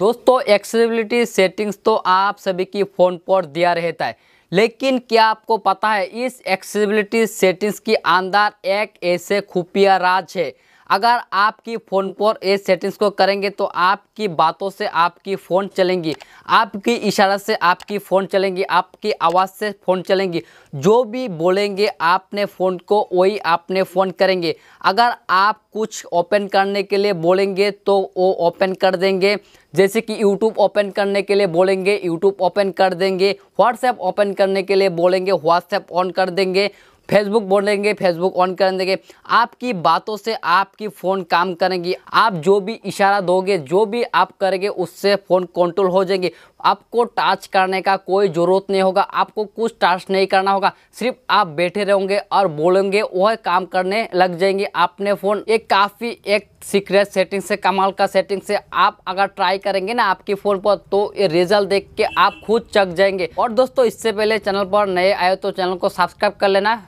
दोस्तों accessibility settings तो आप सभी की फ़ोन पर दिया रहता है लेकिन क्या आपको पता है इस एक्सेसिबिलिटी सेटिंग्स के अंदर एक ऐसे खुफिया राज है अगर आपकी फ़ोन पर ये सेटिंग्स को करेंगे तो आपकी बातों से आपकी फ़ोन चलेंगी आपकी इशारा से आपकी फ़ोन चलेंगी आपकी आवाज़ से फ़ोन चलेंगी जो भी बोलेंगे आपने फ़ोन को वही आपने फ़ोन करेंगे अगर आप कुछ ओपन करने के लिए बोलेंगे तो वो ओपन कर देंगे जैसे कि यूट्यूब ओपन करने के लिए बोलेंगे यूट्यूब ओपन कर देंगे व्हाट्सएप ओपन करने के लिए बोलेंगे व्हाट्सएप ऑन कर देंगे फेसबुक बोलेंगे फेसबुक ऑन कर देंगे आपकी बातों से आपकी फ़ोन काम करेंगी आप जो भी इशारा दोगे जो भी आप करेंगे उससे फ़ोन कंट्रोल हो जाएंगे आपको टच करने का कोई ज़रूरत नहीं होगा आपको कुछ टच नहीं करना होगा सिर्फ आप बैठे रहोगे और बोलेंगे वह काम करने लग जाएंगे आपने फ़ोन एक काफ़ी एक सीक्रेट सेटिंग से कमाल का सेटिंग से आप अगर ट्राई करेंगे ना आपके फ़ोन पर तो ये रिजल्ट देख के आप खुद चक जाएंगे और दोस्तों इससे पहले चैनल पर नए आए तो चैनल को सब्सक्राइब कर लेना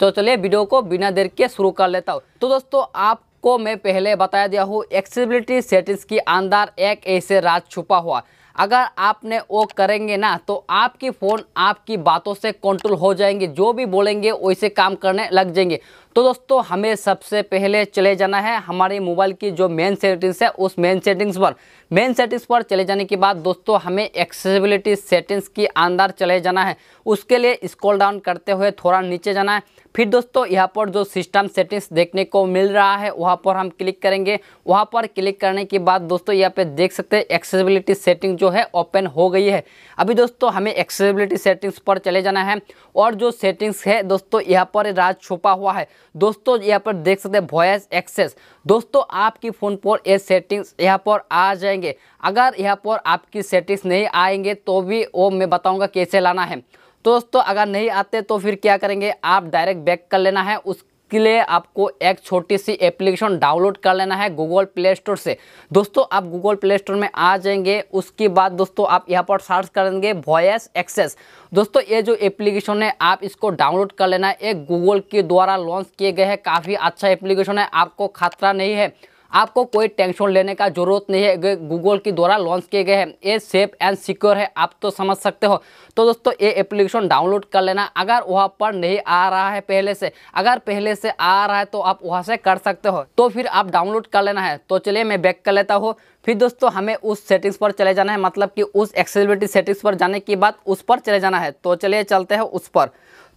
तो चलिए वीडियो को बिना देर के शुरू कर लेता हूँ तो दोस्तों आप को मैं पहले बताया दिया हूँ एक्सेबिलिटी सेटिंग्स के अंदर एक ऐसे राज छुपा हुआ अगर आपने वो करेंगे ना तो आपकी फ़ोन आपकी बातों से कंट्रोल हो जाएंगे जो भी बोलेंगे वैसे काम करने लग जाएंगे तो दोस्तों हमें सबसे पहले चले जाना है हमारे मोबाइल की जो मेन सेटिंग्स है उस मेन सेटिंग्स पर मेन सेटिंग्स पर चले जाने के बाद दोस्तों हमें एक्सेसिबिलिटी सेटिंग्स के अंदर चले जाना है उसके लिए स्क्रॉल डाउन करते हुए थोड़ा नीचे जाना है फिर दोस्तों यहाँ पर जो सिस्टम सेटिंग्स देखने को मिल रहा है वहाँ पर हम क्लिक करेंगे वहाँ पर क्लिक करने के बाद दोस्तों यहाँ पे देख सकते हैं एक्सेसिबिलिटी सेटिंग जो है ओपन हो गई है अभी दोस्तों हमें एक्सेसिबिलिटी सेटिंग्स पर चले जाना है और जो सेटिंग्स है दोस्तों यहाँ पर राज छुपा हुआ है दोस्तों यहाँ पर देख सकते हैं वॉयस एक्सेस दोस्तों आपकी फ़ोन पर ये सेटिंग्स यहाँ पर आ जाएंगे अगर यहाँ पर आपकी सेटिंग्स नहीं आएंगे तो भी वो मैं बताऊँगा कैसे लाना है दोस्तों अगर नहीं आते तो फिर क्या करेंगे आप डायरेक्ट बैक कर लेना है उस इसके लिए आपको एक छोटी सी एप्लीकेशन डाउनलोड कर लेना है गूगल प्ले स्टोर से दोस्तों आप गूगल प्ले स्टोर में आ जाएंगे उसके बाद दोस्तों आप यहाँ पर सर्च करेंगे वॉयस एक्सेस दोस्तों ये जो एप्लीकेशन है आप इसको डाउनलोड कर लेना है ये गूगल के द्वारा लॉन्च किए गए हैं काफ़ी अच्छा एप्लीकेशन है आपको खतरा नहीं है आपको कोई टेंशन लेने का जरूरत नहीं है गूगल के द्वारा लॉन्च किए गए हैं ये सेफ एंड सिक्योर है आप तो समझ सकते हो तो दोस्तों ये एप्लीकेशन डाउनलोड कर लेना अगर वहाँ पर नहीं आ रहा है पहले से अगर पहले से आ रहा है तो आप वहाँ से कर सकते हो तो फिर आप डाउनलोड कर लेना है तो चलिए मैं बैक कर लेता हूँ फिर दोस्तों हमें उस सेटिंग्स पर चले जाना है मतलब कि उस एक्सेसिबिलिटी सेटिंग्स पर जाने के बाद उस पर चले जाना है तो चलिए चलते हैं उस पर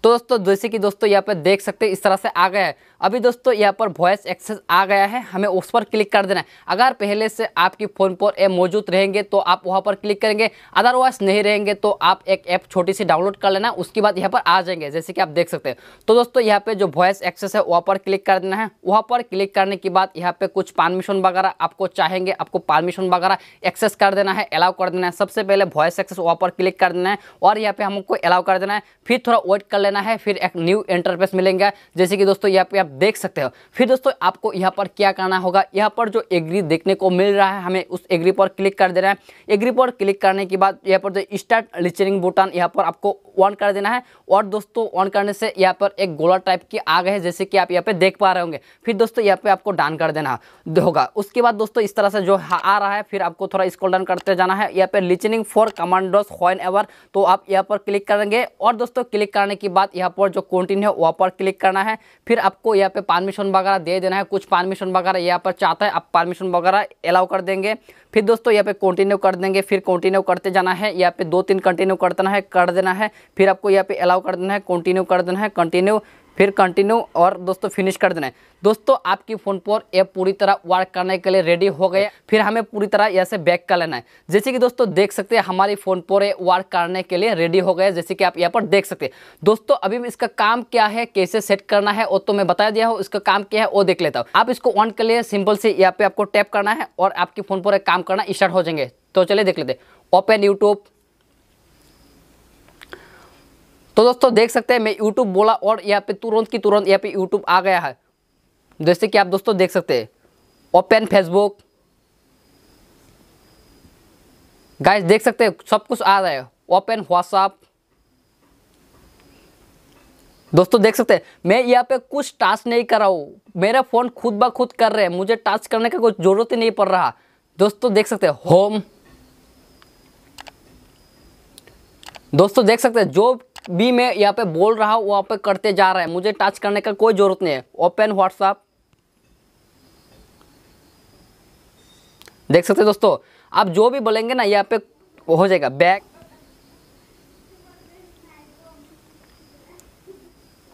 तो दोस्तों जैसे कि दोस्तों यहाँ पर देख सकते हैं इस तरह से आ गया है अभी दोस्तों यहाँ पर वॉइस एक्सेस आ गया है हमें उस पर क्लिक कर देना है अगर पहले से आपकी फ़ोन पर ऐप मौजूद रहेंगे तो आप वहाँ पर क्लिक करेंगे अदरवाइज नहीं रहेंगे तो आप एक ऐप छोटी सी डाउनलोड कर लेना उसके बाद यहाँ पर आ जाएंगे जैसे कि आप देख सकते हैं तो दोस्तों यहाँ पर जो वॉइस एक्सेस है वहाँ पर क्लिक कर देना है वहाँ पर क्लिक करने के बाद यहाँ पर कुछ परमिशन वगैरह आपको चाहेंगे आपको परमिशन वगैरह एक्सेस कर देना है अलाउ कर देना है सबसे पहले वॉइस एक्सेस वहाँ पर क्लिक कर देना है और यहाँ पर हमको अलाउ कर देना है फिर थोड़ा वेट कर लेना करना है फिर एक न्यू इंटरफेस मिलेंगे जैसे कि दोस्तों यहाँ पे आप देख सकते हो फिर दोस्तों आपको यहाँ पर क्या करना होगा यहाँ पर जो एग्री देखने को मिल रहा है हमें उस एग्री पर क्लिक कर देना है एग्री पर क्लिक करने के बाद यहाँ पर जो स्टार्ट लिचरिंग बुटन यहाँ पर आपको ऑन कर देना है और दोस्तों ऑन करने से यहाँ पर एक गोला टाइप की आग है जैसे कि आप यहाँ पे देख पा रहे होंगे फिर दोस्तों यहाँ पे आपको डान कर देना होगा उसके बाद दोस्तों इस तरह से जो आ रहा है फिर आपको थोड़ा इसको डाउन करते जाना है यहाँ पे लिचनिंग फॉर कमांडोज हॉइन एवर तो आप यहाँ पर क्लिक करेंगे और दोस्तों क्लिक करने के बाद यहाँ पर जो कंटिन्यू है वहाँ पर क्लिक करना है फिर आपको यहाँ पे परमिशन वगैरह दे देना है कुछ परमिशन वगैरह यहाँ पर चाहता है आप परमिशन वगैरह अलाउ कर देंगे फिर दोस्तों यहाँ पे कंटिन्यू कर देंगे फिर कंटिन्यू करते जाना है यहाँ पे दो तीन कंटिन्यू देना है कर देना है फिर आपको यहाँ पे अलाउ कर देना है कंटिन्यू कर देना है कंटिन्यू फिर कंटिन्यू और दोस्तों फिनिश कर देना है दोस्तों आपकी फ़ोन पर ऐप पूरी तरह वर्क करने के लिए रेडी हो गया फिर हमें पूरी तरह ऐसे बैक कर लेना है जैसे कि दोस्तों देख सकते हैं हमारी फ़ोन पर वर्क करने के लिए रेडी हो गया जैसे कि आप यहाँ पर देख सकते हैं दोस्तों अभी इसका काम क्या है कैसे सेट करना है वो तो मैं बता दिया हूँ इसका काम क्या है वो देख लेता हूँ आप इसको ऑन के लिए सिंपल से यहाँ पे आपको टैप करना है और आपके फ़ोन पर काम करना स्टार्ट हो जाएंगे तो चलिए देख लेते ओपन यूट्यूब तो दोस्तों देख सकते हैं मैं यूट्यूब बोला और यहाँ पे तुरंत की तुरंत यहाँ पे यूट्यूब आ गया है जैसे कि आप दोस्तों देख सकते हैं ओपन फेसबुक गाइस देख सकते हैं सब कुछ आ रहा है ओपन व्हाट्सअप दोस्तों देख सकते हैं मैं यहाँ पे कुछ टास्क नहीं कर रहा हूँ मेरा फ़ोन खुद ब खुद कर रहे हैं मुझे टास्क करने का कोई ज़रूरत ही नहीं पड़ रहा दोस्तों देख सकते हैं होम दोस्तों देख सकते हैं जो भी मैं यहाँ पे बोल रहा हूँ वहाँ पे करते जा रहा है मुझे टच करने का कोई ज़रूरत नहीं है ओपन व्हाट्सअप देख सकते हैं दोस्तों आप जो भी बोलेंगे ना यहाँ पे हो जाएगा बैक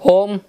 होम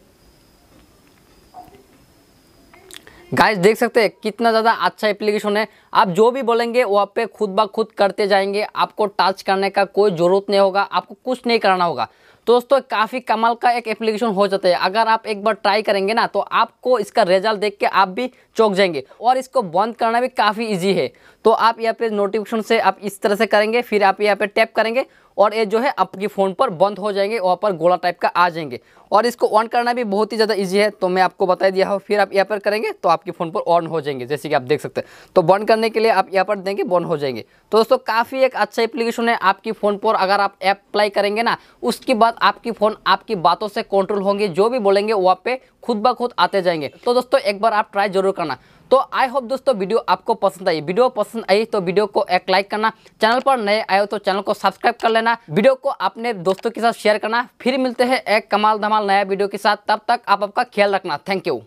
गाइस देख सकते हैं कितना ज़्यादा अच्छा एप्लीकेशन है आप जो भी बोलेंगे वहाँ पे खुद ब खुद करते जाएंगे आपको टच करने का कोई ज़रूरत नहीं होगा आपको कुछ नहीं करना होगा दोस्तों काफ़ी कमाल का एक एप्लीकेशन हो जाता है अगर आप एक बार ट्राई करेंगे ना तो आपको इसका रिजल्ट देख के आप भी चौक जाएंगे और इसको बंद करना भी काफ़ी ईजी है तो आप यहाँ पे नोटिफिकेशन से आप इस तरह से करेंगे फिर आप यहाँ पे टैप करेंगे और ये जो है आपके फ़ोन पर बंद हो जाएंगे वहाँ पर गोला टाइप का आ जाएंगे और इसको ऑन करना भी बहुत ही ज़्यादा ईजी है तो मैं आपको बता दिया हूँ फिर आप यहाँ पर करेंगे तो आपके फ़ोन पर ऑन हो जाएंगे जैसे कि आप देख सकते हैं तो बंद करने के लिए आप यहाँ पर देंगे बंद हो जाएंगे तो दोस्तों काफ़ी एक अच्छा एप्लीकेशन है आपके फ़ोन पर अगर आप अप्लाई करेंगे ना उसके बाद आपकी फ़ोन आपकी बातों से कंट्रोल होंगे जो भी बोलेंगे वहाँ पर खुद ब खुद आते जाएंगे तो दोस्तों एक बार आप ट्राई जरूर करना तो आई होप दोस्तों वीडियो आपको पसंद आई वीडियो पसंद आई तो वीडियो को एक लाइक करना चैनल पर नए आए हो तो चैनल को सब्सक्राइब कर लेना वीडियो को अपने दोस्तों के साथ शेयर करना फिर मिलते हैं एक कमाल धमाल नया वीडियो के साथ तब तक आप आपका ख्याल रखना थैंक यू